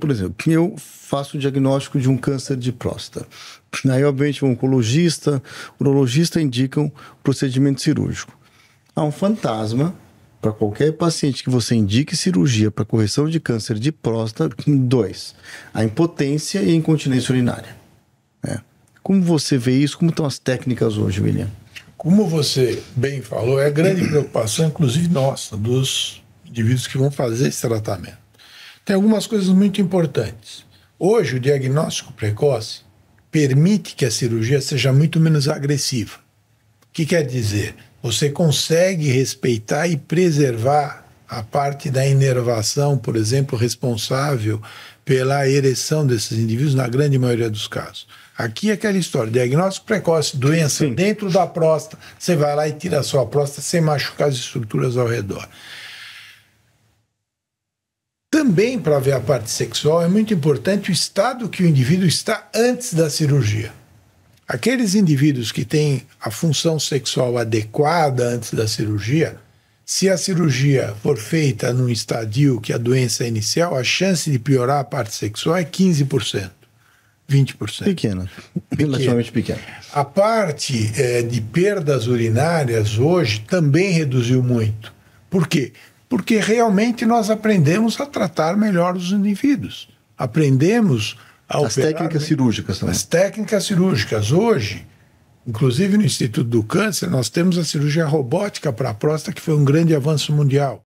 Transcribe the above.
Por exemplo, que eu faço o diagnóstico de um câncer de próstata. Aí, obviamente, o oncologista, o urologista indicam procedimento cirúrgico. Há um fantasma para qualquer paciente que você indique cirurgia para correção de câncer de próstata, dois, a impotência e a incontinência urinária. É. Como você vê isso? Como estão as técnicas hoje, William? Como você bem falou, é grande preocupação, inclusive nossa, dos indivíduos que vão fazer esse tratamento tem algumas coisas muito importantes. Hoje, o diagnóstico precoce permite que a cirurgia seja muito menos agressiva. O que quer dizer? Você consegue respeitar e preservar a parte da inervação, por exemplo, responsável pela ereção desses indivíduos na grande maioria dos casos. Aqui é aquela história, diagnóstico precoce, doença Sim. dentro da próstata, você vai lá e tira a sua próstata sem machucar as estruturas ao redor. Também, para ver a parte sexual, é muito importante o estado que o indivíduo está antes da cirurgia. Aqueles indivíduos que têm a função sexual adequada antes da cirurgia, se a cirurgia for feita num estadio que a doença é inicial, a chance de piorar a parte sexual é 15%. 20%. Pequena, relativamente pequena. A parte é, de perdas urinárias hoje também reduziu muito. Por quê? porque realmente nós aprendemos a tratar melhor os indivíduos. Aprendemos a As técnicas bem. cirúrgicas também. As técnicas cirúrgicas. Hoje, inclusive no Instituto do Câncer, nós temos a cirurgia robótica para a próstata, que foi um grande avanço mundial.